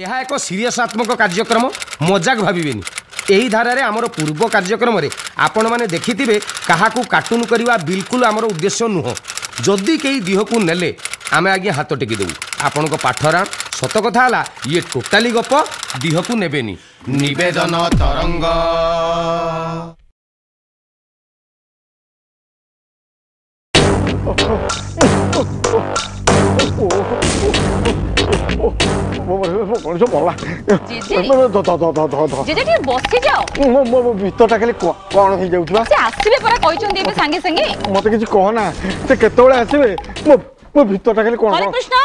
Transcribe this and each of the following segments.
ଏହା ଏକ ସିରିୟସାତ୍ମକ କାର୍ଯ୍ୟକ୍ରମ ମଜାକ ଭାବିବେନି ଏହି ଧାରାରେ ଆମର ପୂର୍ବ କାର୍ଯ୍ୟକ୍ରମରେ ଆପଣମାନେ ଦେଖିଥିବେ କାହାକୁ କାର୍ଟୁନ୍ କରିବା ବିଲକୁଲ ଆମର ଉଦ୍ଦେଶ୍ୟ ନୁହଁ ଯଦି କେହି ଦେହକୁ ନେଲେ ଆମେ ଆଜ୍ଞା ହାତ ଟେକିଦେବୁ ଆପଣଙ୍କ ପାଠରା ସତ କଥା ହେଲା ଇଏ ଟୋଟାଲି ଗପ ଦେହକୁ ନେବେନି ନିବେଦନ ତରଙ୍ଗ Oh, oh, oh, oh, oh, oh, oh. Ganesh মলা জেজে টিকে বসি যাও মো মো ভিতরটা খালি কোন হই যাউতবা সে আসিবে পরা কইছন্তি এবে সাঙ্গে সাঙ্গে মতে কিছু কহ না সে কেতবেলে আসিবে মো মো ভিতরটা খালি কোন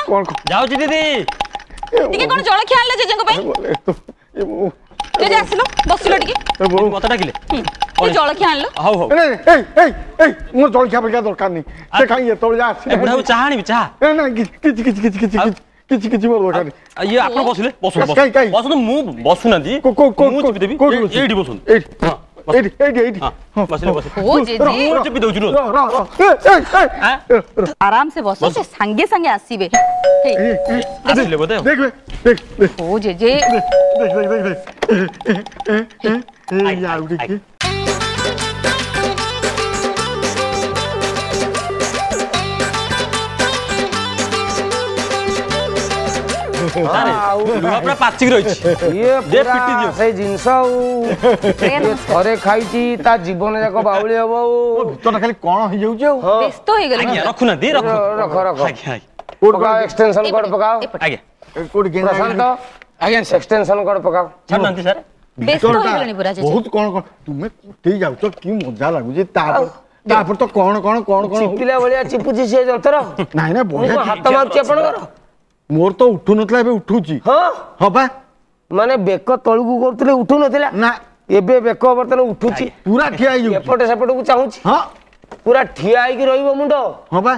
কোন যাওছি দিদি টিকে কোন জলখিয়া আনলে জেজেঙ্কো পাই জেজে আসলো বসিলো টিকে কথা ডাকিলে জলখিয়া আনলো হাউ হাউ এই এই এই মো জলখিয়া পাইকা দরকার নেই সে খাই এতবেলে আসি বুড়া চাহানিবি চাহা না না কিছু কিছু কিছু কিছু କିଛି କିଛି ମୋର ଦରକାର ନାହିଁ ଇଏ ଆପଣ ବସିଲେ ବସନ୍ତୁ କାଇଁ କାଇଁ ବସନ୍ତୁ ମୁଁ ବସୁନାହାନ୍ତି ମୁଁ ଚିପି ଦେବି ଏଇଠି ବସନ୍ତୁ ଏଇଠି ଏଇଠି ଏଇଠି ଏଇଠି ବସିଲେ ବସ ଓ ଜେଜେ ମୁଁ ଚିପି ଦଉଛି ର ର ର ଆରାମ ସେ ବସନ୍ତୁ ସାଙ୍ଗେ ସାଙ୍ଗେ ଆସିବେ ଆସିଲେ ବୋଧେ ଦେଖ ଦେଖ ଦେଖ ଓ ଜେଜେ ଦେଖ ଦେଖ ଦେଖ ଦେଖ ଏ ଏ ଏ ଏ ଆଉ ଟିକେ ଲୁହା ପୁରା ରହିଛି ସେଇ ଜିନିଷ ଆଉ ଥରେ ଖାଇଛି ତା ଜୀବନ ଯାକ ବାଉଳି ହବ ଆଉ ଭିତରଟା ଖାଲି କଣ ହେଇଯାଉଛି ଆଉ ବ୍ୟସ୍ତ ରଖୁନାହାନ୍ତି ରଖ ରଖ ରଖ ଏକ୍ସଟେନସନ କୋଡ୍ ପକାଅ ଆଜ୍ଞା କୋଉଠି ପ୍ରଶାନ୍ତ ଆଜ୍ଞା ଏକ୍ସଟେନସନ କୋଡ୍ ପକାଅ ବହୁତ କଣ କଣ ତୁମେ ଯାଉଛ କି ମଜା ଲାଗୁଛି ତାପରେ ତାପରେ ତ କଣ କଣ କଣ କଣ ଚିପିଲା ଭଳିଆ ଚିପୁଛି ସେ ଯନ୍ତ୍ର ନାଇଁ ନା ବଢିଆ ହାତ ମାରୁଛି ଆପଣଙ୍କର ମୋର ତ ଉଠୁ ନଥିଲା ଏବେ ଉଠୁଛି ହଁ ହଁ ବା ମାନେ ବେକ ତଳକୁ କରୁଥିଲେ ଉଠୁ ନଥିଲା ନା ଏବେ ବେକ ବର୍ତ୍ତମାନ ଉଠୁଛି ପୁରା ଠିଆ ହେଇଯାଉଛି ଏପଟେ ସେପଟକୁ ଚାହୁଁଛି ହଁ ପୁରା ଠିଆ ହେଇକି ରହିବ ମୁଣ୍ଡ ହଁ ବା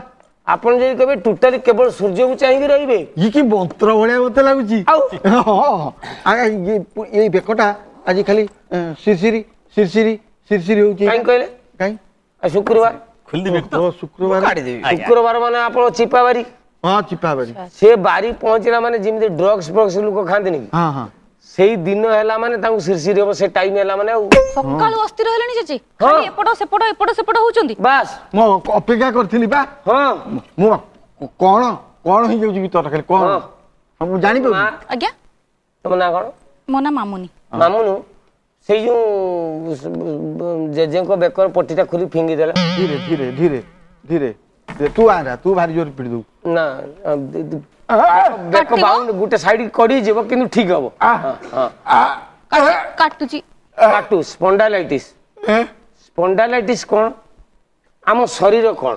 ଆପଣ ଯଦି କେବେ ଟୋଟାଲି କେବଳ ସୂର୍ଯ୍ୟକୁ ଚାହିଁକି ରହିବେ ଇଏ କି ମନ୍ତ୍ର ଭଳିଆ ମତେ ଲାଗୁଛି ଆଉ ଏଇ ବେକଟା ଆଜି ଖାଲି ସିରସିରି ସିରସିରି ସିରସିରି ହଉଛି କାହିଁ କହିଲେ କାହିଁ ଶୁକ୍ରବାର ଖୋଲିଦେବି ଶୁକ୍ରବାର କାଢ଼ିଦେବି ଶୁକ୍ରବାର ମାନେ ଆପଣ ଚିପାବାରି ହଁ ଚିପା ବାଡ଼ି ସେ ବାରି ପହଞ୍ଚିଲା ମାନେ ଯେମିତି ଡ୍ରଗ୍ସ ଫ୍ରଗ୍ସ ଲୋକ ଖାଆନ୍ତିନି କି ସେଇ ଦିନ ହେଲା ମାନେ ତାଙ୍କୁ ଶିରଶିରି ହବ ସେ ଟାଇମ ହେଲା ମାନେ ଆଉ ସକାଳୁ ଅସ୍ଥିର ହେଲେଣି ଚାଚି ଏପଟ ସେପଟ ଏପଟ ସେପଟ ହଉଛନ୍ତି ବାସ୍ ମୁଁ ଅପେକ୍ଷା କରିଥିଲି ବା ହଁ ମୁଁ କଣ କଣ ହେଇଯାଉଛି କି ତୋର ଖାଲି କଣ ମୁଁ ଜାଣିପାରୁନି ଆଜ୍ଞା ତମ ନାଁ କଣ ମୋ ନାଁ ମାମୁନି ମାମୁନୁ ସେଇ ଯୋଉ ଜେଜେଙ୍କ ବେକର ପଟିଟା ଖୋଲି ଫିଙ୍ଗିଦେଲା ଧୀରେ ଧୀରେ ଧୀରେ ଧୀରେ ତୁ ଆରା ତୁ ଭାରି ଜୋର ପିଡ଼ି ଦବୁ ନା ବେକ ବାଉଣ୍ଡ ଗୋଟେ ସାଇଡ କରିଯିବ କିନ୍ତୁ ଠିକ ହବ କାଟୁଛି କାଟୁ ସ୍ପଣ୍ଡାଲାଇଟିସ୍ ସ୍ପଣ୍ଡାଲାଇଟିସ୍ କ'ଣ ଆମ ଶରୀର କ'ଣ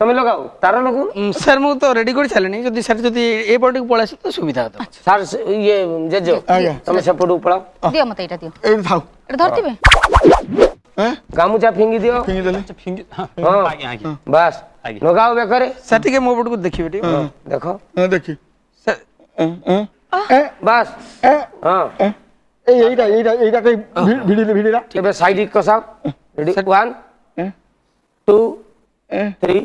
তুমি লগাও তার লগাও স্যার মু তো রেডি করে ছালেনি যদি স্যার যদি এ পটু পড়া আসে তো সুবিধা হতো স্যার ইয়ে জেজো তুমি সেপটু পড়াও দিও মতে এটা দিও এই দাও এটা ধরতিবে ଗାମୁଛା ଫିଙ୍ଗି ଦିଅ ଫିଙ୍ଗି ଦେଲେ ଫିଙ୍ଗି ହଁ ବାସ୍ ଲଗାଅ ବେକରେ ସାର୍ ଟିକେ ମୋ ପଟକୁ ଦେଖିବେ ଟିକେ ଦେଖ ଦେଖି ବାସ୍ ହଁ এইটা এইটা এইটা কই ভিড়িলে ভিড়িলা এবে সাইড ইক কসাও রেডি 1 2 3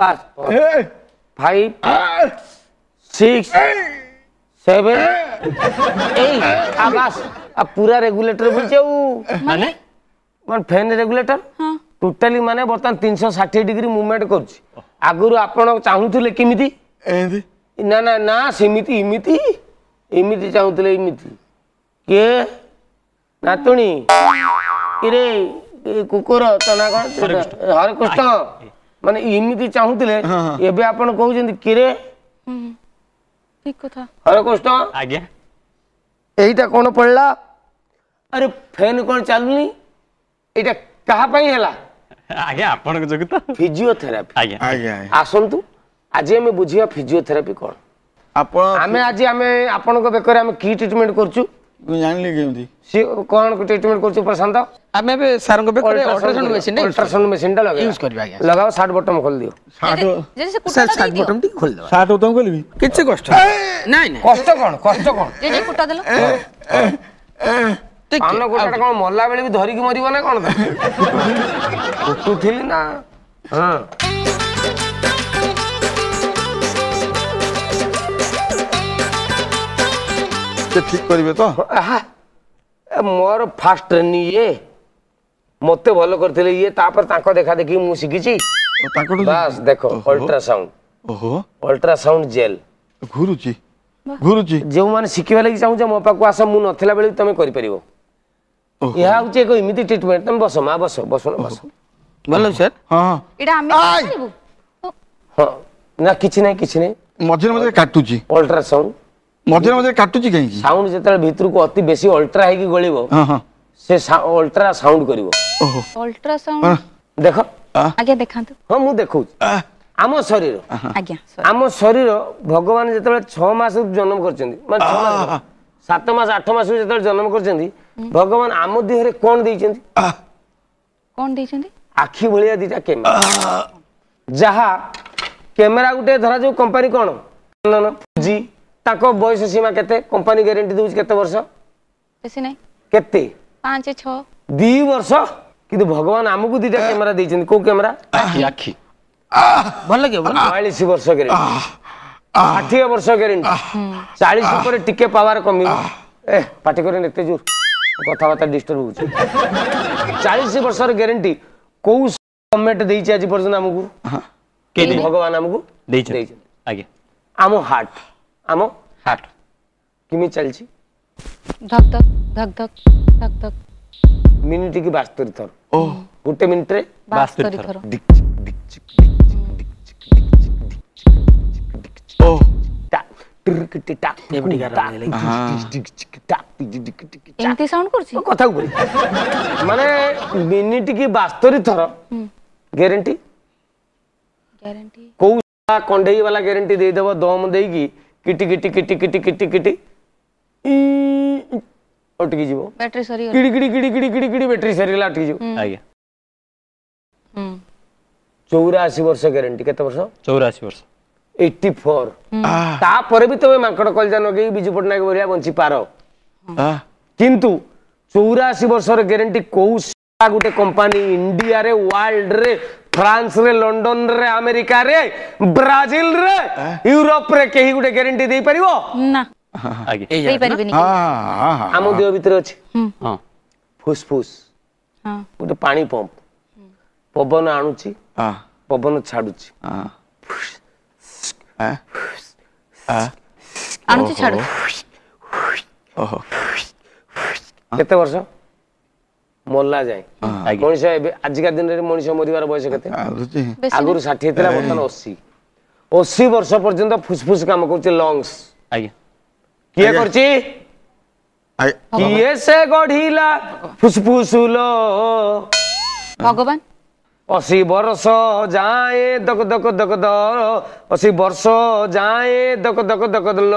4 5 6 7 8 আবাস আ পুরা রেগুলেটর বুঝাও মানে ମାନେ ଫ୍ୟାନ୍ ରେଗୁଲେଟର ଟୋଟାଲି ମାନେ ବର୍ତ୍ତମାନ ତିନିଶହ ଷାଠିଏ ଡିଗ୍ରୀ ମୁଭମେଣ୍ଟ କରୁଛି ଆଗରୁ ଆପଣ ଚାହୁଁଥିଲେ କେମିତି ନା ନା ନା ସେମିତି ଏମିତି ଏମିତି ଚାହୁଁଥିଲେ ଏମିତି କିଏ ନାତୁଣୀ କିରେ କୁକୁର ତନା କ'ଣ ହରେକୃଷ୍ଣ ମାନେ ଏମିତି ଚାହୁଁଥିଲେ ଏବେ ଆପଣ କହୁଛନ୍ତି କିରେ ହରେକୃଷ୍ଣ ଆଜ୍ଞା ଏଇଟା କ'ଣ ପଡ଼ିଲା ଆରେ ଫ୍ୟାନ୍ କ'ଣ ଚାଲୁନି এটা କାହା ପାଇଁ ହେଲା ଆଜ୍ଞା ଆପଣଙ୍କ ଯୋଗୁଁ ତ ଫିଜିଓଥେରାପି ଆଜ୍ଞା ଆଜ୍ଞା ଆସନ୍ତୁ ଆଜି ଆମେ ବୁଝିବା ଫିଜିଓଥେରାପି କ'ଣ ଆପଣ ଆମେ ଆଜି ଆମେ ଆପଣଙ୍କ ବେକରେ ଆମେ କି ଟ୍ରିଟମେଣ୍ଟ କରୁଛୁ ଜାଣିଲି କେମିତି ସିଏ କ'ଣ ଟ୍ରିଟମେଣ୍ଟ କରୁଛୁ ପ୍ରଶାନ୍ତ ଆମେ ଏବେ ସାରଙ୍କ ବେକରେ ଅଲଟ୍ରାସାଉଣ୍ଡ ମେସିନ୍ ଅଲଟ୍ରାସାଉଣ୍ଡ ମେସିନ୍ଟା ଲଗାଇବା ୟୁଜ୍ କରିବା ଆଜ୍ଞା ଲଗାଅ ସାର୍ଟ ବଟମ୍ ଖୋଲି ଦିଅ ସାର୍ଟ ସାର୍ଟ ବଟମ୍ ଟିକେ ଖୋଲି ଦିଅ ସାର୍ଟ ବଟମ୍ ଖୋଲିବି କିଛି କଷ୍ଟ ନାଇଁ ନାଇଁ କଷ୍ଟ କ'ଣ କଷ୍ଟ କ'ଣ କୁଟା ଦେଲ ସାନ ଗୋଟାଟା କଣ ମଲା ବେଳେ ବି ଧରିକି ମରିବ ନା କଣ କୁଟୁଥିଲି ନା ହଁ ଠିକ କରିବେ ତ ମୋର ଫାଷ୍ଟ ଟ୍ରେନିଂ ଇଏ ମତେ ଭଲ କରିଥିଲେ ଇଏ ତାପରେ ତାଙ୍କ ଦେଖା ଦେଖି ମୁଁ ଶିଖିଛି ବାସ୍ ଦେଖ ଅଲଟ୍ରାସାଉଣ୍ଡ ଅଲଟ୍ରାସାଉଣ୍ଡ ଜେଲ୍ ଘୁରୁଛି ଘୁରୁଛି ଯେଉଁମାନେ ଶିଖିବା ଲାଗି ଚାହୁଁଛ ମୋ ପାଖକୁ ଆସ ମୁଁ ନଥିଲା ବେଳେ ବି ତମେ କରିପାରିବ ଏହା ହଉଛି ଏକ ଏମିତି ଟ୍ରିଟମେଣ୍ଟ ତମେ ବସ ମା ବସ ବସ ବସ ଭଲ ସାର୍ ହଁ ଏଇଟା ଆମେ କରିବୁ ହଁ ନା କିଛି ନାହିଁ କିଛି ନାହିଁ ମଝିରେ ମଝିରେ କାଟୁଛି ଅଲଟ୍ରା ସାଉଣ୍ଡ ମଝିରେ ମଝିରେ କାଟୁଛି କାହିଁକି ସାଉଣ୍ଡ ଯେତେବେଳେ ଭିତରକୁ ଅତି ବେଶୀ ଅଲଟ୍ରା ହେଇକି ଗଳିବ ସେ ଅଲଟ୍ରା ସାଉଣ୍ଡ କରିବ ଅଲଟ୍ରା ସାଉଣ୍ଡ ଦେଖ ଆଜ୍ଞା ଦେଖାନ୍ତୁ ହଁ ମୁଁ ଦେଖଉଛି ଆମ ଶରୀର ଆଜ୍ଞା ଆମ ଶରୀର ଭଗବାନ ଯେତେବେଳେ ଛଅ ମାସରୁ ଜନ୍ମ କରିଛନ୍ତି ମାନେ ଛଅ ମାସ ସାତ ମାସ ଆଠ ମାସରୁ ଯେତେବେଳେ ଜନ୍ମ କରିଛନ୍ତି ଭଗବାନ ଆମ ଦେହରେ କଣ ଦେଇଛନ୍ତି କଣ ଦେଇଛନ୍ତି ଆଖି ଭଳିଆ ଦିଟା କ୍ୟାମେରା ଯାହା କ୍ୟାମେରା ଗୋଟେ ଧରାଯାଉ କମ୍ପାନୀ କଣ ଫୁଜି ତାଙ୍କ ବୟସ ସୀମା କେତେ କମ୍ପାନୀ ଗ୍ୟାରେଣ୍ଟି ଦଉଛି କେତେ ବର୍ଷ ବେଶୀ ନାହିଁ କେତେ ପାଞ୍ଚ ଛଅ ଦି ବର୍ଷ କିନ୍ତୁ ଭଗବାନ ଆମକୁ ଦିଟା କ୍ୟାମେରା ଦେଇଛନ୍ତି କୋଉ କ୍ୟାମେରା ଆଖି ଭଲ ଲାଗିବ ବୟାଳିଶ ବର୍ଷ ଗ୍ୟାରେଣ୍ଟି ଷାଠିଏ ବର୍ଷ ଗ୍ୟାରେଣ୍ଟି ଚାଳିଶ ଉପରେ ଟିକେ ପାୱାର କମିବ ଏ ପାଟି କରେନି ଏତେ ଜୋର কথাবার্তা ডিস্টর্ব হচ্ছে চালিশ বর্ষর গ্যারেটি কেউ গভর্নমেন্ট দিয়েছে আজ পর্যন্ত আমি ভগবান আমি আজ্ঞা আম হার্ট আম হার্ট কিমি চালছি ধক ধক ধক ধক ধক ধক মিনিট কি বাস্তরি থর ও গোটে মিনিটরে বাস্তরি থর দিক দিক দিক ও টা টিক টিক টাক এপটি গারা লাগে টিক টিক টাক ଏମିତି ସାଉଣ୍ଡ କରୁଛି କଥା କୁହ ମାନେ ମିନିଟ କି ବାସ୍ତରୀ ଥର ଗ୍ୟାରେଣ୍ଟି ଗ୍ୟାରେଣ୍ଟି କୋଉ କଣ୍ଢେଇ ବାଲା ଗ୍ୟାରେଣ୍ଟି ଦେଇଦେବ ଦମ ଦେଇକି କିଟି କିଟି କିଟି କିଟି କିଟି କିଟି ଅଟକି ଯିବ ବ୍ୟାଟେରୀ ସରିଗଲା କିଡି କିଡି କିଡି କିଡି କିଡି କିଡି ବ୍ୟାଟେରୀ ସରିଗଲା ଅଟକି ଯିବ ଆଜ୍ଞା ଚଉରାଅଶୀ ବର୍ଷ ଗ୍ୟାରେଣ୍ଟି କେତେ ବର୍ଷ ଚଉରାଅଶୀ ବର୍ଷ ଏଇଟି ଫୋର ତାପରେ ବି ତମେ ମାଙ୍କଡ଼ କଳିଜା ନଗେଇ ବିଜୁ ପଟ୍ଟନାୟକ ଭଳିଆ ବଞ୍ଚିପାର কিন্তু চৌরাশি বর্ষর গ্যারেটি কেউ গোটে কোম্পানি ইন্ডিয়ারে ওয়ার্ল্ডরে ফ্রান্সরে লন্ডনরে আমেরিকারে ব্রাজিলরে ইউরোপরে কেহি গোটে গ্যারেটি দেইপারিব না ଆମ ଦେହ ଭିତରେ ଅଛି ଫୁସଫୁସ ଗୋଟେ ପାଣି ପମ୍ପ ପବନ ଆଣୁଛି ପବନ ଛାଡୁଛି ଆଣୁଛି ଛାଡୁଛି ଓହୋ କେତେ ବର୍ଷ ମଲା ଯାଏ ମଣିଷ ଏବେ ଆଜିକା ଦିନରେ ମଣିଷ ମରିବାର ବୟସ କେତେ ଆଗରୁ ଷାଠିଏ ଥିଲା ବର୍ତ୍ତମାନ ଅଶୀ ଅଶୀ ବର୍ଷ ପର୍ଯ୍ୟନ୍ତ ଫୁସଫୁସ କାମ କରୁଛି ଲଙ୍ଗସ୍ କିଏ କରୁଛି କିଏ ସେ ଗଢିଲା ଫୁସଫୁସ ଭଗବାନ ଅଶୀ ବର୍ଷ ଯାଏ ଦକ ଦକ ଦକ ଅଶୀ ବର୍ଷ ଯାଏ ଦକ ଦକ ଦକ ଦଲ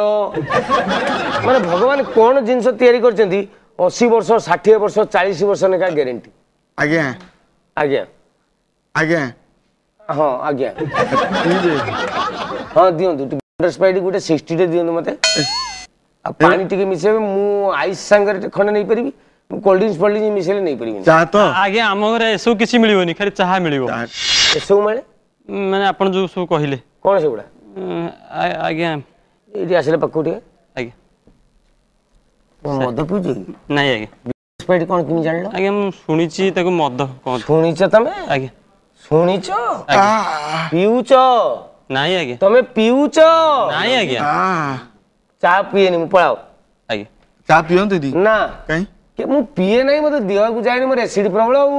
ମାନେ ଭଗବାନ କ'ଣ ଜିନିଷ ତିଆରି କରିଛନ୍ତି ଅଶୀ ବର୍ଷ ଷାଠିଏ ବର୍ଷ ଚାଳିଶ ବର୍ଷ ନେଖା ଗ୍ୟାରେଣ୍ଟି ଆଜ୍ଞା ଆଜ୍ଞା ଆଜ୍ଞା ହଁ ଆଜ୍ଞା ହଁ ଦିଅନ୍ତୁ ଗୋଟେ ସିକ୍ସଟିଟେ ଦିଅନ୍ତୁ ମୋତେ ଆଉ ପାଣି ଟିକେ ମିଶେଇବେ ମୁଁ ଆଇସ୍ ସାଙ୍ଗରେ ଖଣ୍ଡେ ନେଇପାରିବି କୋଲ୍ଡ ଡ୍ରିଙ୍କସ୍ ଫୋଲ୍ଡ ଡ୍ରିଙ୍କସ୍ ମିଶାଇଲେ ନେଇପାରିବେନି ଚାହା ତ ଆଜ୍ଞା ଆମ ଘରେ ଏସବୁ କିଛି ମିଳିବନି ଖାଲି ଚାହା ମିଳିବ ଏସବୁ ମିଳେ ମାନେ ଆପଣ ଯୋଉ ସବୁ କହିଲେ କ'ଣ ସେଗୁଡ଼ା ଆଜ୍ଞା ଏଇଠି ଆସିଲେ ପାଖକୁ ଟିକେ ଆଜ୍ଞା ମଦ ପିଉଛି ନାଇଁ ଆଜ୍ଞା ସ୍ପାଇଟ୍ କ'ଣ କେମିତି ଜାଣିଲ ଆଜ୍ଞା ମୁଁ ଶୁଣିଛି ତାକୁ ମଦ କ'ଣ ଶୁଣିଛ ତମେ ଆଜ୍ଞା ଶୁଣିଛ ପିଉଛ ନାଇଁ ଆଜ୍ଞା ତମେ ପିଉଛ ନାଇଁ ଆଜ୍ଞା ଚା ପିଏନି ମୁଁ ପଳାଅ ଆଜ୍ଞା ଚା ପିଅନ୍ତି ନା କାହିଁ କି ମୁଁ ପିଏ ନାହିଁ ମୋତେ ଦେହକୁ ଯାଏନି ମୋର ଏସିଡ୍ ପ୍ରବଳ ଆଉ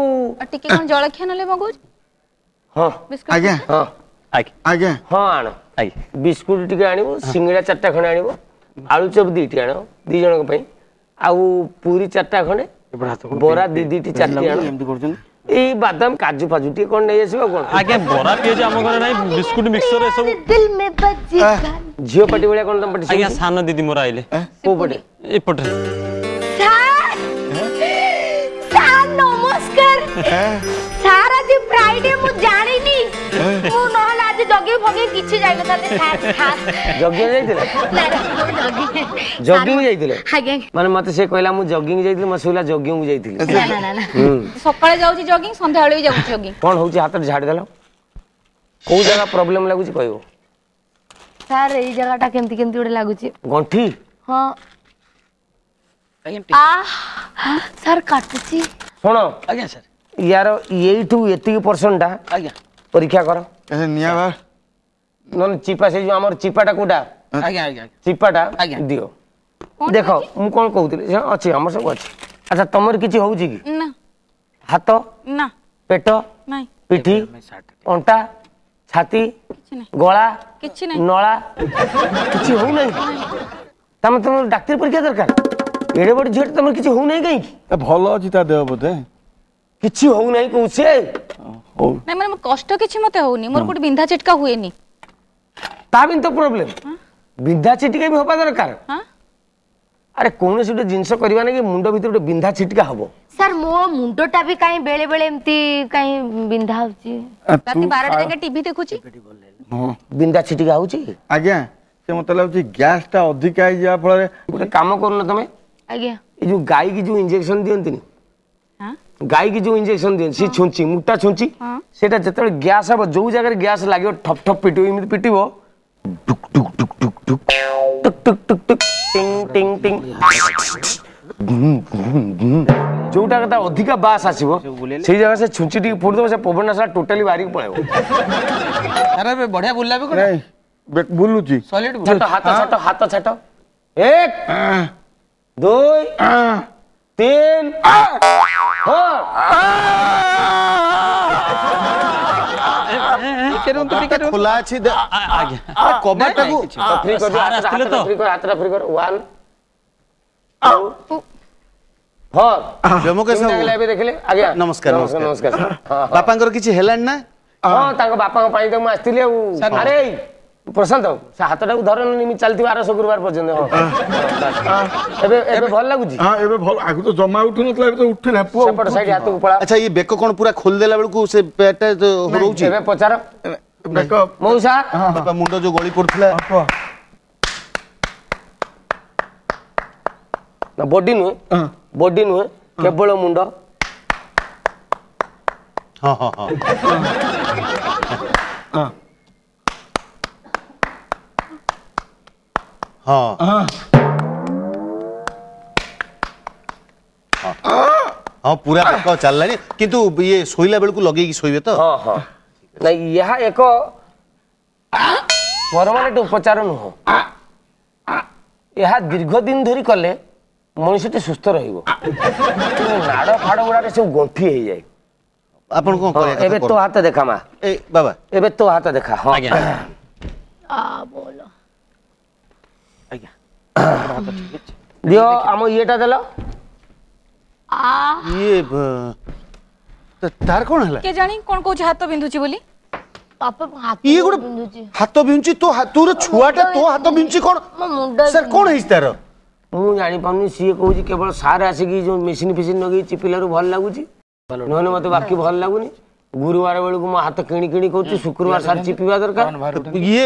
ଟିକେ କ'ଣ ଜଳଖିଆ ନେଲେ ମଗଉଛି ହଁ ଆଜ୍ଞା ହଁ ଆଜ୍ଞା ହଁ ଆଣ ଆଜ୍ଞା ବିସ୍କୁଟ ଟିକେ ଆଣିବୁ ସିଙ୍ଗଡ଼ା ଚାରିଟା ଖଣ୍ଡେ ଆଣିବ ଆଳୁଚପ ଦୁଇଟି ଆଣ ଦୁଇ ଜଣଙ୍କ ପାଇଁ ଆଉ ପୁରୀ ଚାରିଟା ଖଣ୍ଡେ ବରା ଦୁଇ ଦୁଇଟି ଚାରିଟି ଆଣ ଏମିତି କରୁଛନ୍ତି এই বাদাম কাজু ফাজু টিকে কোন নেই আসিব কোন আগে বড়া পেজ আমো ঘরে নাই বিস্কুট মিক্সচার এ সব দিল মে বাজি গান জিও পাটি বড়া কোন তম পাটি আগে সানো দিদি মোরা আইলে ও পটে এই পটে ସାର୍ ଆଜି ଫ୍ରାଇଡେ ମୁଁ ଜାଣିନି ମୁଁ ନହେଲେ ଆଜି ଜଗି ଫଗି କିଛି ଯାଇନଥାନ୍ତି ଜଗିବାକୁ ଯାଇଥିଲେ ଜଗିଙ୍ଗ୍ ଯାଇଥିଲେ ମାନେ ମତେ ସେ କହିଲା ମୁଁ ଜଗିଙ୍ଗ୍ ଯାଇଥିଲି ମତେ ଶୁଭିଲା ଜଗିଙ୍ଗ୍ ଯାଇଥିଲି ସକାଳେ ଯାଉଛି ଜଗିଙ୍ଗ୍ ସନ୍ଧ୍ୟାବେଳେ ବି ଯାଉଛି ଜଗିଙ୍ଗ୍ କଣ ହଉଛି ହାତରେ ଝାଡ଼ିଦେଲ କୋଉ ଜାଗା ପ୍ରୋବ୍ଲେମ୍ ଲାଗୁଛି କହିବ ସାର୍ ଏଇ ଜାଗାଟା କେମିତି କେମିତି ଗୋଟେ ଲାଗୁଛି ଗଣ୍ଠି ହଁ ସାର୍ କାଟୁଛି ଶୁଣ ଆଜ୍ଞା ସାର୍ यार यू ये परसेंटा आज्ञा परीक्षा कर ना चिपा से जो आम चिपाटा कौटा चिपाटा दि देख मु कौन कहती अच्छी आम सब अच्छी अच्छा तुम किसी हूँ कि हाथ ना पेट पिठी अंटा छाती गला नला किसी हो ना तुम तुम डाक्तर परीक्षा दरकार एड़े बड़े झीट तुम किसी हो ना कहीं भल अच्छी देह बोधे কিছু হউ নাই কইছে না মানে কষ্ট কিছু মতে হউনি মোর কোটি বিন্ধা চিটকা হুয়েনি তা বিন তো প্রবলেম বিন্ধা চিটকা বি হবা দরকার আরে কোনসি গোটে জিনিস করিবা নাকি মুন্ড ভিতরে গোটে বিন্ধা চিটকা হব স্যার মো মুন্ডটা বি কাই বেলে বেলে এমতি কাই বিন্ধা হউছি রাতি 12টা জায়গা টিভি দেখুছি বিন্ধা চিটকা হউছি আজ্ঞা সে মতে লাগুছি গ্যাসটা অধিক হই যাওয়া ফলে গোটে কাম করুন তুমি আজ্ঞা এই যে গাই কি যে ইনজেকশন দিয়ন্তিনি ଗାଈକି ଯୋଉ ଇଞ୍ଜେକ୍ସନ ଦିଅନ୍ତି ସେ ଛୁଞ୍ଚି ମୋଟା ଛୁଞ୍ଚି ସେଟା ଯେତେବେଳେ ଗ୍ୟାସ୍ ହବ ଯୋଉ ଜାଗାରେ ଗ୍ୟାସ୍ ଲାଗିବ ଠପ୍ ଠପ୍ ପିଟିବ ଏମିତି ପିଟିବ ଟୁକ୍ ଟୁକ୍ ଟୁକ୍ ଟୁକ୍ ଟୁକ୍ ଟୁକ୍ ଟୁକ୍ ଟୁକ୍ ଟୁକ୍ ଟିଂ ଟିଂ ଟିଂ ଯୋଉଟା କଥା ଅଧିକା ବାସ୍ ଆସିବ ସେଇ ଜାଗା ସେ ଛୁଞ୍ଚି ଟିକେ ଫୋଡ଼ିଦେବ ସେ ପବନ ଆସିଲା ଟୋଟାଲି ବାହାରିକି ପଳେଇବ ଆରେ ଏବେ ବଢିଆ ବୁଲିଲା ବି କ'ଣ ବୁଲୁଛି ସଲିଡ୍ ହାତ ଛାଟ ହାତ ଛାଟ ଏକ ଦୁଇ तीन খোলা আছে কবাটাকু ফ্রি করবি হাতটা ফ্রি কর হাতটা ফ্রি কর 1 2 4 ব্যোমকেশ বাবু লাইভে দেখিলে আজ্ঞা নমস্কার নমস্কার নমস্কার বাপাঙ্কর কিছু হেলান না হ্যাঁ তাঙ্ক বাপাঙ্ক পাই তো মু আসতিলি আরে প্রশান্ত সে হাতটাকে ধরেন নিমি চালিত আর শুক্রবার পর্যন্ত এবে এবে ভাল লাগুছি হ্যাঁ এবে ভাল আগু তো জমা উঠুনতলা এবে তো উঠিলা পুয়া সেপট সাইড হাতକୁ পড়া আচ্ছা এই বেক কোন পুরা খোল দেলা বেলকু সে পেটটা হরউছি এবে পচার বেক মৌসা বাপা মুন্ড যে গলি পড়ছিলা না বডি নুয়ে বডি নুয়ে কেবল মুন্ড হ্যাঁ হ্যাঁ হ্যাঁ हाँ। हाँ।, हाँ हाँ पूरा पक्का चललानी किंतु ये सोइला बेलू लगे शोबे तो हाँ हाँ ना यह एक परमानेंट उपचार नुह यह दीर्घ दिन धरी कले मनुष्यटी सुस्थ रहिबो नाड़ फाड़ गुड़ा सब गंठी हो जाए आपण कोन हाँ, करे एबे तो हाथ देखा मा ए बाबा एबे तो हाथ देखा हां आ बोलो ଆଜ୍ଞା ଦିଅ ଆମ ଇଏଟା ଦେଲ ଇଏ ତାର କଣ ହେଲା କେ ଜାଣି କଣ କହୁଛି ହାତ ବିନ୍ଧୁଛି ବୋଲି ଇଏ ଗୋଟେ ହାତ ବିନ୍ଧୁଛି ତୋ ତୋର ଛୁଆଟା ତୋ ହାତ ବିନ୍ଧୁଛି କଣ ସାର୍ କଣ ହେଇଛି ତାର ମୁଁ ଜାଣିପାରୁନି ସିଏ କହୁଛି କେବଳ ସାର୍ ଆସିକି ଯେଉଁ ମେସିନ୍ ଫେସିନ୍ ଲଗେଇ ଚିପିଲାରୁ ଭଲ ଲାଗୁଛି ନହେଲେ ମୋତେ ବାକି ଭଲ ଲାଗୁନି ଗୁରୁବାର ବେଳକୁ ମୋ ହାତ କିଣି କିଣି କହୁଛି ଶୁକ୍ରବାର ସାର ଚିପିବା ଦରକାର ଇଏ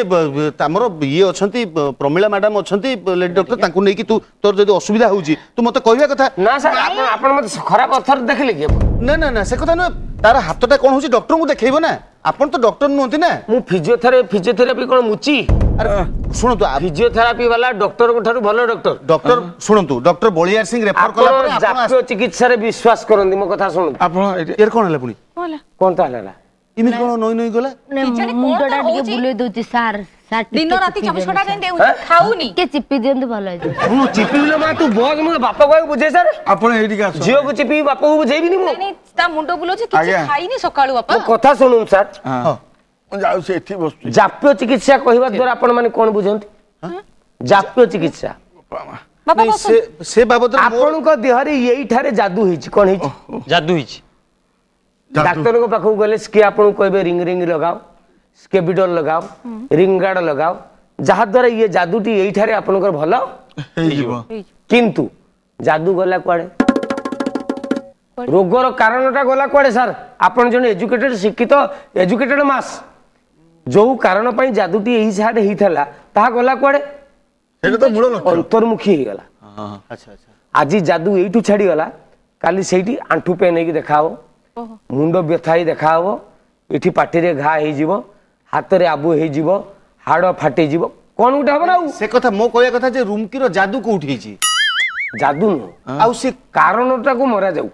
ଆମର ଇଏ ଅଛନ୍ତି ପ୍ରମିଳା ମ୍ୟାଡାମ ଅଛନ୍ତି ଲେଡି ଡକ୍ଟର ତାଙ୍କୁ ନେଇକି ତୁ ତୋର ଯଦି ଅସୁବିଧା ହଉଛି ତୁ ମତେ କହିବା କଥା ନା ସାର୍ ଆପଣ ମତେ ଖରାପ ଅର୍ଥରେ ଦେଖିଲେ କି ନା ନା ନା ସେ କଥା ନୁହେଁ তার হাতটা কোণ হচ্ছে ডক্টরকে দেখাইব না আপন তো ডক্টর নুহতি না মু ফিজিওথেরাপি ফিজিওথেরাপি কোন মুচি আরে শুনতু ফিজিওথেরাপি বালা ডক্টর কোঠারু ভালো ডক্টর ডক্টর শুনতু ডক্টর বলিয়ার সিং রেফার কলা পরে আপন জাতীয় চিকিৎসারে বিশ্বাস করন্তি মো কথা শুনতু আপন এর কোন হলা পুনি কোন তা হলা ইমি কোন নই নই গলা মুন্ডটা মানে টিকে বুলে দউছি স্যার স্যার দিন রাতি 24 ঘন্টা দেন দেউ খাউনি কে চিপি দিন্তু ভালো হই মু চিপি দিলে মা তু বস মু বাপা কই বুঝে স্যার আপন এইদিকে আসো ঝিও কো চিপি বাপা কো বুঝাইবি নি মু নাই তা মুন্ড বুলোছে কিছু খাইনি সকালু বাপা কথা শুনুন স্যার হ্যাঁ যাও সেটি বসছি জাপ্য চিকিৎসা কহিবা দ্বারা আপন মানে কোন বুঝন্তি জাপ্য চিকিৎসা বাবা সে সে বাবদ আপনক দেহরে এইঠারে জাদু হইছি কোন হইছি জাদু হইছি ডাক্তারଙ୍କ ପାଖକୁ ଗଲେ ସିଏ ଆପଣଙ୍କୁ କହିବେ ରିଙ୍ଗ ରିଙ୍ଗ ଲଗାଅ ସ୍କେବିଡଲ୍ ଲଗାଅ ରିଙ୍ଗ ଗାର୍ଡ ଲଗାଅ ଯାହାଦ୍ୱାରା ଇଏ ଯାଦୁଟି ଏଇଠାରେ ଆପଣଙ୍କର ଭଲ ହେଇଯିବ କିନ୍ତୁ ଯାଦୁ ଗଲା କୁଆଡ଼େ ରୋଗର କାରଣଟା ଗଲା କୁଆଡ଼େ ସାର୍ ଆପଣ ଜଣେ ଏଜୁକେଟେଡ୍ ଶିକ୍ଷିତ ଏଜୁକେଟେଡ୍ ମାସ୍ ଯେଉଁ କାରଣ ପାଇଁ ଯାଦୁଟି ଏହି ସାର୍ଟ ହେଇଥିଲା ତାହା ଗଲା କୁଆଡ଼େ ଅନ୍ତର୍ମୁଖୀ ହେଇଗଲା ଆଜି ଯାଦୁ ଏଇଠୁ ଛାଡ଼ିଗଲା କାଲି ସେଇଠି ଆଣ୍ଠୁ ପେନ୍ ହେଇକି ଦେଖାହବ ମୁଣ୍ଡ ବ୍ୟଥା ହେଇ ଦେଖାହେବ ଏଠି ପାଟିରେ ଘା ହେଇଯିବ ହାତରେ ଆବୁ ହେଇଯିବ ହାଡ଼ ଫାଟିଯିବ କ'ଣ ଗୋଟେ ହବ ନା ଆଉ ସେ କଥା ମୋ କହିବା କଥା ଯେ ରୁମକିର ଯାଦୁ କୋଉଠି ହେଇଛି ଯାଦୁ ନୁହଁ ଆଉ ସେ କାରଣଟାକୁ ମରାଯାଉ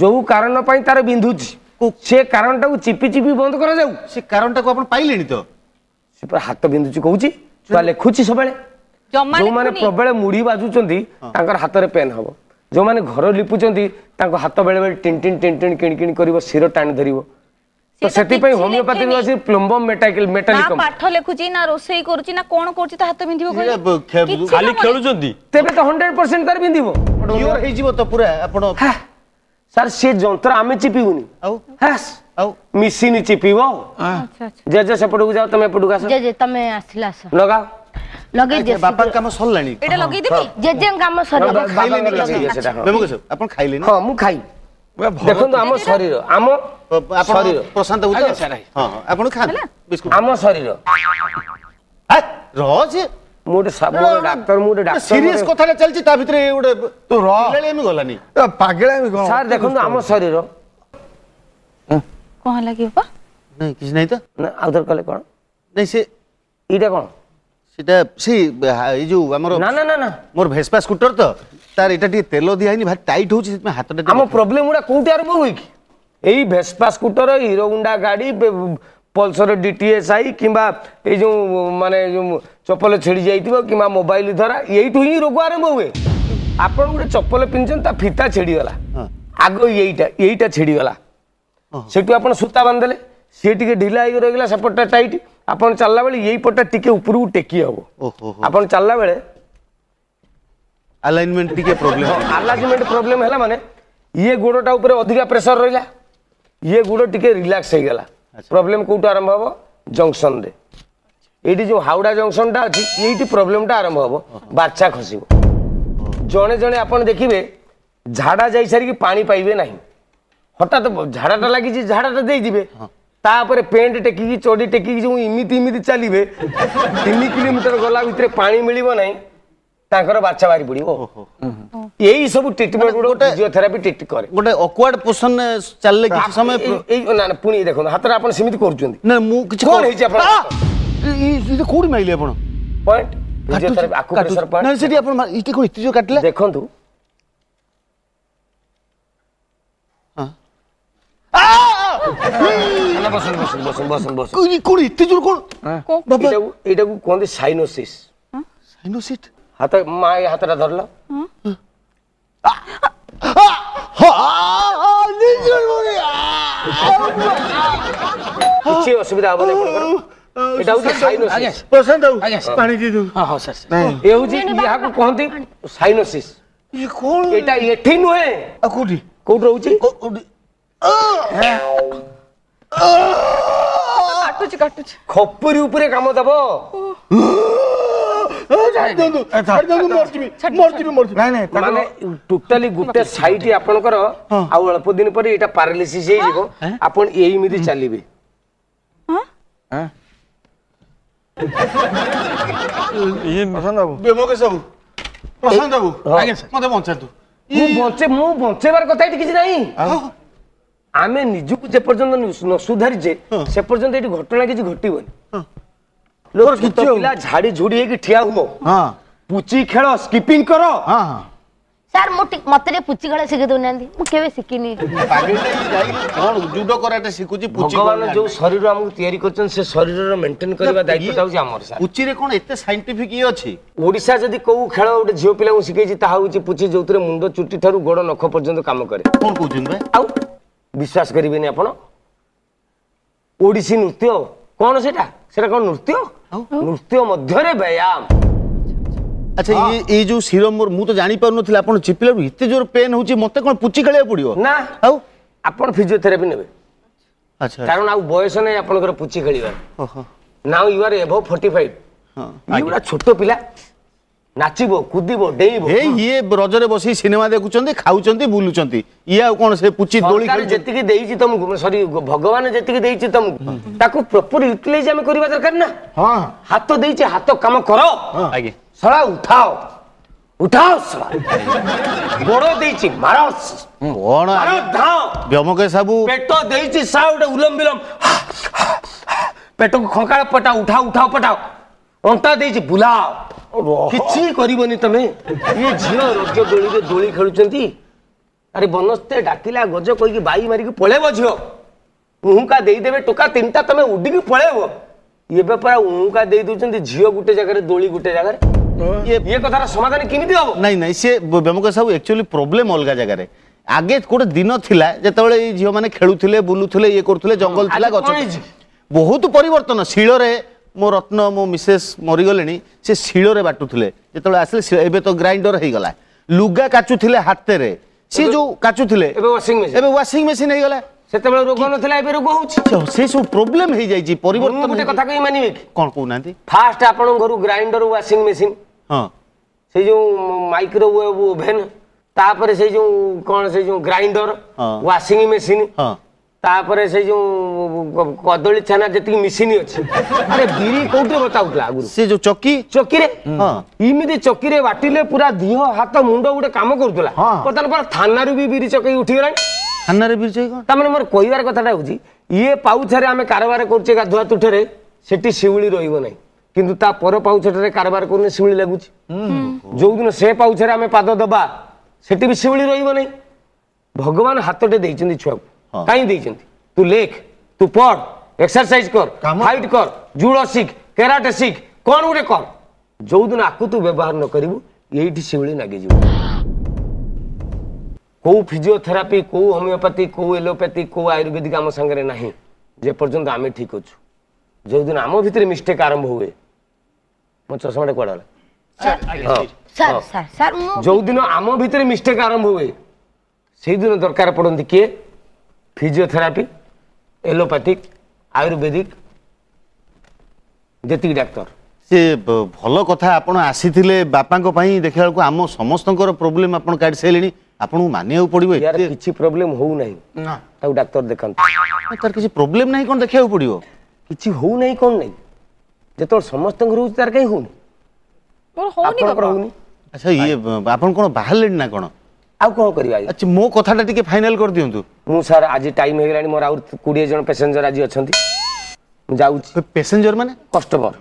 ଯୋଉ କାରଣ ପାଇଁ ତାର ବିନ୍ଧୁଛି ସେ କାରଣଟାକୁ ଚିପି ଚିପି ବନ୍ଦ କରାଯାଉ ସେ କାରଣଟାକୁ ଆପଣ ପାଇଲେଣି ତ ସେ ପୁରା ହାତ ବିନ୍ଧୁଛି କହୁଛି ଛୁଆ ଲେଖୁଛି ସବୁବେଳେ ଯୋଉମାନେ ପ୍ରବଳ ମୁଢି ବାଜୁଛନ୍ତି ତାଙ୍କର ହାତରେ ପେନ୍ ହବ ଯେଉଁମାନେ ଘର ଲିପୁଛନ୍ତି ତାଙ୍କ ହାତ ବେଳେବେଳେ ଟିଣ ଟିଣ ଟିଣ ଟିଣ କିଣ କିଣ କରିବ ଶିର ଟାଣି ଧରିବ ତ ସେଥିପାଇଁ ହୋମିଓପାଥି ଅଛି ପ୍ଲମ୍ବମ୍ ମେଟାକିଲ ମେଟାଲିକ ପାଠ ଲେଖୁଛି ନା ରୋଷେଇ କରୁଛି ନା କ'ଣ କରୁଛି ତା ହାତ ବିନ୍ଧିବ ଖାଲି ଖେଳୁଛନ୍ତି ତେବେ ତ 100% ତାର ବିନ୍ଧିବ କ୍ୟୁର ହେଇଯିବ ତ ପୁରା ଆପଣ ସାର୍ ସେ ଯନ୍ତ୍ର ଆମେ ଚିପିବୁନି ଆଉ ହାସ୍ ଆଉ ମିଶିନି ଚିପିବ ଆଚ୍ଛା ଆଚ୍ଛା ଜେଜେ ସେପଟକୁ ଯାଅ ତମେ ଏପଟକୁ ଆସ ଜେଜେ ତମେ ଆସିଲା ଆସ ଲଗାଅ କାମ ସରିଲାଣି ଏଟା କାମ ସରିଲା ଖାଇଲେନି କିଛି ସେଟା ମୁଁ ଖାଇ ଦେଖନ୍ତୁ ଆମ ଶରୀର ଆମ ଶରୀର ପ୍ରଶାନ୍ତ ଆମ ଶରୀର ମୁଁ ଗୋଟେ ଡାକ୍ତର ମୁଁ ଗୋଟେ ଡାକ୍ତର କଥାଟା ଚାଲିଛି ତା ଭିତରେ ଗୋଟେ ତୁ ରହଲେମି ଗଲାନି ପାଗଳାମି ସାର୍ ଦେଖନ୍ତୁ ଆମ ଶରୀର ନା ଆଉ କଲେ କ'ଣ ନାଇଁ ସେ ଏଇଟା କ'ଣ সেটা সেই এই যে আমার না না না না মোর ভেসপা স্কুটর তো তার এটা টিকে তেল দিয়া হয়নি ভাই টাইট হচ্ছে সেটা হাতটা আমার প্রবলেম গুড়া কোউটি আরম্ভ হই কি এই ভেসপা স্কুটর হিরো হুন্ডা গাড়ি পলসর ডিটিএসআই কিংবা এই যে মানে চপল ছিড়ি যাই কিংবা মোবাইল ধরা এইটু হি রোগ আরম্ভ হুয়ে ଆପଣ ଗୋଟେ ଚପଲ ପିନ୍ଧିଛନ୍ତି ତା ଫିତା ଛିଡ଼ିଗଲା ଆଗ ଏଇଟା ଏଇଟା ଛିଡ଼ିଗଲା ସେଠୁ ଆପଣ ସୂତା ବାନ୍ଧିଦେଲେ ସିଏ ଟିକେ ଢିଲା ହେଇକି ରହିଗଲା ସେପଟଟା ଟାଇଟ୍ ଆପଣ ଚାଲିଲା ବେଳେ ଏଇ ପଟଟା ଟିକେ ଉପରକୁ ଟେକି ହବ ଆପଣ ଚାଲିଲା ବେଳେ ଆଲାଇନମେଣ୍ଟ ଟିକେ ପ୍ରୋବ୍ଲେମ ଆଲାଇନମେଣ୍ଟ ପ୍ରୋବ୍ଲେମ ହେଲା ମାନେ ଇଏ ଗୋଡ଼ଟା ଉପରେ ଅଧିକା ପ୍ରେସର ରହିଲା ଇଏ ଗୋଡ଼ ଟିକେ ରିଲାକ୍ସ ହେଇଗଲା ପ୍ରୋବ୍ଲେମ କୋଉଠୁ ଆରମ୍ଭ ହବ ଜଙ୍କସନରେ ଏଇଠି ଯୋଉ ହାଉଡ଼ା ଜଙ୍କସନଟା ଅଛି ଏଇଠି ପ୍ରୋବ୍ଲେମଟା ଆରମ୍ଭ ହବ ବାର୍ଛା ଖସିବ ଜଣେ ଜଣେ ଆପଣ ଦେଖିବେ ଝାଡ଼ା ଯାଇସାରିକି ପାଣି ପାଇବେ ନାହିଁ ହଠାତ୍ ଝାଡ଼ାଟା ଲାଗିଛି ଝାଡ଼ାଟା ଦେଇଯିବେ ତାପରେ ପେଣ୍ଟ ଟେକିକି ଚଡ଼ି ଟେକିକି ଯେଉଁ ଏମିତି ଏମିତି ଚାଲିବେ ତିନି କିଲୋମିଟର ଗଲା ଭିତରେ ପାଣି ମିଳିବ ନାହିଁ ତାଙ୍କର ବାଛା ବାହାରି ପଡିବ ଏଇ ସବୁ ଟ୍ରିଟମେଣ୍ଟ ଗୋଟେ ଫିଜିଓଥେରାପି ଟ୍ରିଟ୍ କରେ ଗୋଟେ ଅକ୍ୱାର୍ଡ ପୋଜିସନ ଚାଲିଲେ କିଛି ସମୟ ଏଇ ନା ପୁଣି ଦେଖନ୍ତୁ ହାତରେ ଆପଣ ସେମିତି କରୁଛନ୍ତି ନା ମୁଁ କିଛି କଣ ହେଇଛି ଆପଣ କୋଉଠି ମାଇଲେ ଆପଣ ପଏଣ୍ଟ ଫିଜିଓଥେରାପି ଆକୁପ୍ରେସର ପଏଣ୍ଟ ନା ସେଠି ଆପଣ ଏଠି କଣ ଏତେ ଯୋଉ କାଟିଲେ ଦେଖନ୍ତୁ ହଁ বসুন বসুন বসুন বসুন বসুন কোন এত জোর কোন এটা এটা কোন সাইনোসিস সাইনোসিট হাত মা হাতটা ধরলা କିଛି ଅସୁବିଧା ହବ ନାହିଁ ଏଇଟା ହଉଛି ସାଇନୋସିସ୍ ପ୍ରଶାନ୍ତ ବାବୁ ପାଣି ଦେଇ ଦଉ ହଁ ହଁ ସାର୍ ଏ ହଉଛି ଏହାକୁ କହନ୍ତି ସାଇନୋସିସ୍ ଇଏ କଣ ଏଇଟା ଏଠି ନୁହେଁ ଆଉ କୋଉଠି କୋଉଠି ରହୁଛି କାଟୁଛି କାଟୁଛି ଖପୁରୀ ଉପରେ କାମ ଦବ ଟୋଟାଲି ଗୋଟେ ସାଇଟ ଆପଣଙ୍କର ଆଉ ଅଳ୍ପ ଦିନ ପରେ ଏଇଟା ପାରାଲିସିସ୍ ହେଇଯିବ ଆପଣ ଏଇମିତି ଚାଲିବେ ପ୍ରଶାନ୍ତ ବାବୁ ବାବୁ ପ୍ରଶାନ୍ତ ବାବୁ ଆଜ୍ଞା ମତେ ବଞ୍ଚାନ୍ତୁ ମୁଁ ବଞ୍ଚେ ମୁଁ ବଞ୍ଚେଇବାର କଥା ଏଠି କିଛି ନାହିଁ ଆମେ ନିଜକୁ ଯେ ପର୍ଯ୍ୟନ୍ତ ନ ସୁଧାରିଛେ ସେ ପର୍ଯ୍ୟନ୍ତ ଏଠି ଘଟଣା କିଛି ଘଟିବନି ଲୋକ ଛୋଟ ପିଲା ଝାଡି ଝୁଡି ହେଇକି ଠିଆ ହୁଅ ପୁଚି ଖେଳ ସ୍କିପିଂ କର ସାର୍ ମୁଁ ମତେ ଟିକେ ପୁଚି ଖେଳ ଶିଖେଇ ଦଉନାହାନ୍ତି ମୁଁ କେବେ ଶିଖିନି ଜୁଡୋ କରାଟେ ଶିଖୁଛି ଭଗବାନ ଯୋଉ ଶରୀର ଆମକୁ ତିଆରି କରିଛନ୍ତି ସେ ଶରୀରର ମେଣ୍ଟେନ କରିବା ଦାୟିତ୍ୱ ହେଉଛି ଆମର ସାର୍ ପୁଚିରେ କ'ଣ ଏତେ ସାଇଣ୍ଟିଫିକ ଇଏ ଅଛି ଓଡ଼ିଶା ଯଦି କୋଉ ଖେଳ ଗୋଟେ ଝିଅ ପିଲାଙ୍କୁ ଶିଖେଇଛି ତାହା ହେଉଛି ପୁଚି ଯୋଉଥିରେ ମୁଣ୍ଡ ଚୁଟି ଠାରୁ ଗୋଡ଼ ନଖ ପର୍ଯ୍ୟନ୍ତ କାମ କରେ କ'ଣ କହୁଛନ୍ତି ଆଉ বিশ্বাস করবেনি আপনার ওড়শী নৃত্য কোণ সেটা সেটা কোণ নৃত্য নৃত্য মধ্যে ব্যায়াম আচ্ছা এই এই যে সিরম মোর মু তো জানি পারু নথিলে আপন চিপিলা ইতে জোর পেন হচ্ছে মতে কোন পুচি খেলিয়া পড়িও না আউ আপন ফিজিওথেরাপি নেবে আচ্ছা কারণ আউ বয়স নাই আপনকর পুচি খেলিবা ওহো নাও ইউ আর এভো 45 হ্যাঁ ইউরা ছোট পিলা নাচিব কুদিব ডেইব এ ইয়ে রজরে বসি সিনেমা দেখুচন্তি খাউচন্তি বুলুচন্তি ইয়ে আর কোন সে পুচি দোলি খেলি যেতিকি দেইছি তমকু সরি ভগবান যেতিকি দেইছি তমকু তাকু প্রপার ইউটিলাইজ আমি করিবা দরকার না হ্যাঁ হাত দেইছি হাত কাম করো আগে সড়া উঠাও উঠাও সড়া বড় দেইছি মারো কোন মারো ধাও ব্যোমকে সাবু পেট দেইছি সাউটা উলম বিলম পেটকু খঙ্কাল পটা উঠাও উঠাও পটাও ଅଣ୍ଟା ଦେଇଛି ବୁଲା କିଛି କରିବନି ତମେ ଇଏ ଝିଅ ରଜ ଦୋଳିରେ ଦୋଳି ଖେଳୁଛନ୍ତି ଆରେ ବନସ୍ତେ ଡାକିଲା ଗଜ କହିକି ବାଇ ମାରିକି ପଳେଇବ ଝିଅ ଉହୁଙ୍କା ଦେଇଦେବେ ଟୋକା ତିନିଟା ତମେ ଉଡିକି ପଳେଇବ ଏବେ ପୁରା ଉହୁଙ୍କା ଦେଇ ଦେଉଛନ୍ତି ଝିଅ ଗୋଟେ ଜାଗାରେ ଦୋଳି ଗୋଟେ ଜାଗାରେ ଇଏ କଥାର ସମାଧାନ କେମିତି ହବ ନାଇଁ ନାଇଁ ସିଏ ବେମୁକା ସାହୁ ଆକ୍ଚୁଆଲି ପ୍ରୋବ୍ଲେମ୍ ଅଲଗା ଜାଗାରେ ଆଗେ ଗୋଟେ ଦିନ ଥିଲା ଯେତେବେଳେ ଏଇ ଝିଅମାନେ ଖେଳୁଥିଲେ ବୁଲୁଥିଲେ ଇଏ କରୁଥିଲେ ଜଙ୍ଗଲ ଥିଲା ଗଛ ବହୁତ ପରିବର୍ତ୍ତନଶୀଳରେ ମୋ ରତ୍ନ ମୋ ମିସେସ୍ ମରିଗଲେଣି ସେ ଶିଳରେ ବାଟୁଥିଲେ ଯେତେବେଳେ ଆସିଲେ ଏବେ ତ ଗ୍ରାଇଣ୍ଡର ହେଇଗଲା ଲୁଗା କାଚୁଥିଲେ ହାତରେ ସେ ଯୋଉ କାଚୁଥିଲେ ଏବେ ୱାସିଂ ମେସିନ୍ ହେଇଗଲା ସେତେବେଳେ ରୋଗ ନଥିଲା ଏବେ ରୋଗ ହଉଛି ସେ ସବୁ ପ୍ରୋବ୍ଲେମ ହେଇଯାଇଛି ପରିବର୍ତ୍ତନ ଗୋଟେ କଥା କହି ମାନିବେ କ'ଣ କହୁନାହାନ୍ତି ଫାଷ୍ଟ ଆପଣଙ୍କ ଘରୁ ଗ୍ରାଇଣ୍ଡର ୱାସିଂ ମେସିନ୍ ହଁ ସେଇ ଯୋଉ ମାଇକ୍ରୋୱେଭ୍ ଓଭେନ୍ ତାପରେ ସେଇ ଯୋଉ କ'ଣ ସେଇ ଯୋଉ ଗ୍ରାଇଣ୍ଡର ୱାସିଂ ମେସିନ୍ ହଁ ତାପରେ ସେଇ ଯୋଉ କଦଳୀ ଛେନା ଯେତିକି ମିସିନି ଅଛି ଆରେ ବିରି କୋଉଥିରେ ବତାଉଥିଲା ଆଗରୁ ସେ ଯୋଉ ଚକି ଚକିରେ ଏମିତି ଚକିରେ ବାଟିଲେ ପୁରା ଦିହ ହାତ ମୁଣ୍ଡ ଗୋଟେ କାମ କରୁଥିଲା ବର୍ତ୍ତମାନ ପରେ ଥାନାରୁ ବି ବିରି ଚକେଇ ଉଠିଗଲାଣି ଥାନାରେ ବିରି ଚକେଇ କଣ ତାମାନେ ମୋର କହିବାର କଥାଟା ହଉଛି ଇଏ ପାଉଛାରେ ଆମେ କାରବାର କରୁଛେ ଗାଧୁଆ ତୁଠରେ ସେଠି ଶିଉଳି ରହିବ ନାହିଁ କିନ୍ତୁ ତା ପର ପାଉଛଟାରେ କାରବାର କରୁନେ ଶିଉଳି ଲାଗୁଛି ଯୋଉଦିନ ସେ ପାଉଛରେ ଆମେ ପାଦ ଦବା ସେଠି ବି ଶିଉଳି ରହିବ ନାହିଁ ଭଗବାନ ହାତଟେ ଦେଇଛନ୍ତି ଛୁଆକୁ हाँ। कहीं तू लेख तू पढ़ एक्सरसाइज कर फाइट कर जुड़ शिख केराटे शिख कौन गोटे कर जो दिन आपको तू व्यवहार न करू ये शिवली नागिज कौ फिजिओथेरापी कौ होमिओपैथी कौ एलोपैथी कौ आयुर्वेदिक आम सागर ना जे पर्यटन आम ठीक अच्छु जो दिन आम भितर मिस्टेक आरंभ हुए मो चशमाटे कड़े जो दिन आम भितर मिस्टेक आरंभ हुए से दिन फिजियोथेरापी एलोपैथिक आयुर्वेदिक ଯେତିକି ଡାକ୍ତର ସେ ଭଲ କଥା ଆପଣ ଆସିଥିଲେ ବାପାଙ୍କ ପାଇଁ ଦେଖିଲା ବେଳକୁ ଆମ ସମସ୍ତଙ୍କର ପ୍ରୋବ୍ଲେମ୍ ଆପଣ କାଢ଼ି ସାରିଲେଣି ଆପଣଙ୍କୁ ମାନିବାକୁ ପଡ଼ିବ କିଛି ପ୍ରୋବ୍ଲେମ୍ ହଉନାହିଁ ତାକୁ ଡାକ୍ତର ଦେଖାନ୍ତୁ ତାର କିଛି ପ୍ରୋବ୍ଲେମ୍ ନାହିଁ କ'ଣ ଦେଖିବାକୁ ପଡ଼ିବ କିଛି ହଉନାହିଁ କ'ଣ ନାହିଁ ଯେତେବେଳେ ସମସ୍ତଙ୍କର ହଉଛି ତାର କାହିଁ ହଉନି ଆପଣଙ୍କର ହଉନି ଆଚ୍ଛା ଇଏ ଆପଣ କ'ଣ ବାହାରିଲେଣି ନା କ'ଣ ଆଉ କ'ଣ କରିବା ଆଚ୍ଛା ମୋ କଥାଟା ଟିକେ ଫାଇନାଲ କରିଦିଅନ୍ତୁ ମୁଁ ସାର୍ ଆଜି ଟାଇମ୍ ହେଇଗଲାଣି ମୋର ଆଉ କୋଡ଼ିଏ ଜଣ ପାସେଞ୍ଜର ଆଜି ଅଛନ୍ତି ମୁଁ ଯାଉଛି ପାସେଞ୍ଜର ମାନେ କଷ୍ଟମର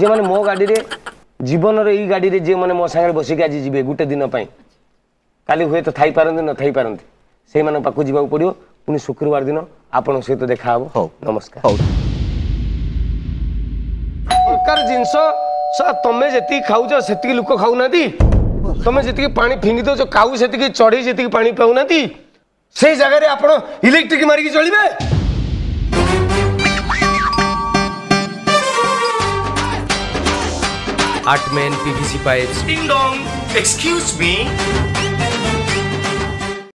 ଯେଉଁମାନେ ମୋ ଗାଡ଼ିରେ ଜୀବନର ଏଇ ଗାଡ଼ିରେ ଯେଉଁମାନେ ମୋ ସାଙ୍ଗରେ ବସିକି ଆଜି ଯିବେ ଗୋଟେ ଦିନ ପାଇଁ କାଲି ହୁଏତ ଥାଇପାରନ୍ତି ନଥାଇପାରନ୍ତି ସେଇମାନଙ୍କ ପାଖକୁ ଯିବାକୁ ପଡ଼ିବ ପୁଣି ଶୁକ୍ରବାର ଦିନ ଆପଣଙ୍କ ସହିତ ଦେଖା ହେବ ହଉ ନମସ୍କାର ହଉ ସରକାର ଜିନିଷ ସାର୍ ତମେ ଯେତିକି ଖାଉଛ ସେତିକି ଲୋକ ଖାଉନାହାନ୍ତି तुम्हें जीत पानी फिंगी दौ काऊ चढ़ी से पा पा ना से जगार इलेक्ट्रिक मारिक चलिए Artman PVC pipes Ding dong excuse me